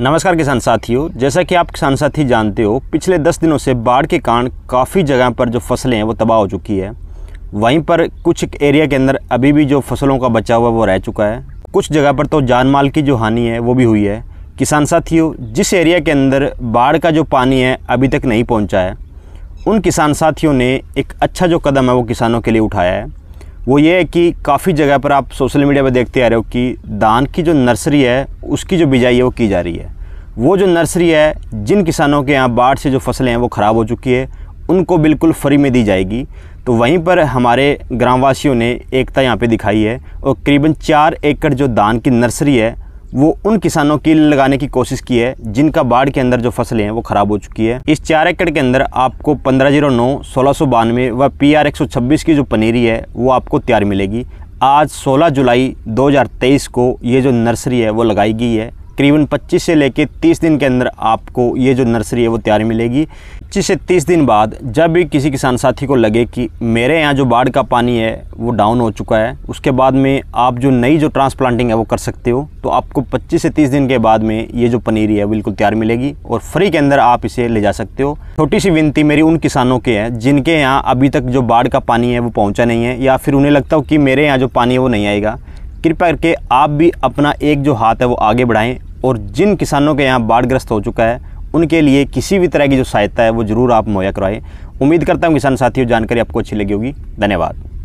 नमस्कार किसान साथियों जैसा कि आप किसान साथी जानते हो पिछले दस दिनों से बाढ़ के कारण काफ़ी जगह पर जो फसलें हैं वो तबाह हो चुकी है वहीं पर कुछ एरिया के अंदर अभी भी जो फसलों का बचा हुआ वो रह चुका है कुछ जगह पर तो जान माल की जो हानि है वो भी हुई है किसान साथियों जिस एरिया के अंदर बाढ़ का जो पानी है अभी तक नहीं पहुँचा है उन किसान साथियों ने एक अच्छा जो कदम है वो किसानों के लिए उठाया है वो ये है कि काफ़ी जगह पर आप सोशल मीडिया पर देखते आ रहे हो कि धान की जो नर्सरी है उसकी जो बिजाई है वो की जा रही है वो जो नर्सरी है जिन किसानों के यहाँ बाढ़ से जो फसलें हैं वो ख़राब हो चुकी है उनको बिल्कुल फ्री में दी जाएगी तो वहीं पर हमारे ग्रामवासियों ने एकता यहाँ पे दिखाई है और करीबन चार एकड़ जो धान की नर्सरी है वो उन किसानों की लगाने की कोशिश की है जिनका बाढ़ के अंदर जो फसलें हैं वो ख़राब हो चुकी है इस चार एकड़ के अंदर आपको पंद्रह जीरो नौ सोलह सौ बानवे व पी आर एक सौ छब्बीस की जो पनीरी है वो आपको तैयार मिलेगी आज सोलह जुलाई दो हजार तेईस को ये जो नर्सरी है वो लगाई गई है तकरीबन 25 से लेकर 30 दिन के अंदर आपको ये जो नर्सरी है वो तैयार मिलेगी पच्चीस से 30 दिन बाद जब भी किसी किसान साथी को लगे कि मेरे यहाँ जो बाढ़ का पानी है वो डाउन हो चुका है उसके बाद में आप जो नई जो ट्रांसप्लांटिंग है वो कर सकते हो तो आपको पच्चीस से तीस दिन के बाद में ये जो पनीरी है बिल्कुल तैयार मिलेगी और फ्री के अंदर आप इसे ले जा सकते हो छोटी सी विनती मेरी उन किसानों के है जिनके यहाँ अभी तक जो बाढ़ का पानी है वो पहुँचा नहीं है या फिर उन्हें लगता हो कि मेरे यहाँ जो पानी है वो नहीं आएगा कृपया करके आप भी अपना एक जो हाथ है वो आगे बढ़ाएं और जिन किसानों के यहाँ बाढ़ग्रस्त हो चुका है उनके लिए किसी भी तरह की जो सहायता है वो ज़रूर आप मुहैया करवाएँ उम्मीद करता हूँ किसान साथियों जानकारी आपको अच्छी लगी होगी धन्यवाद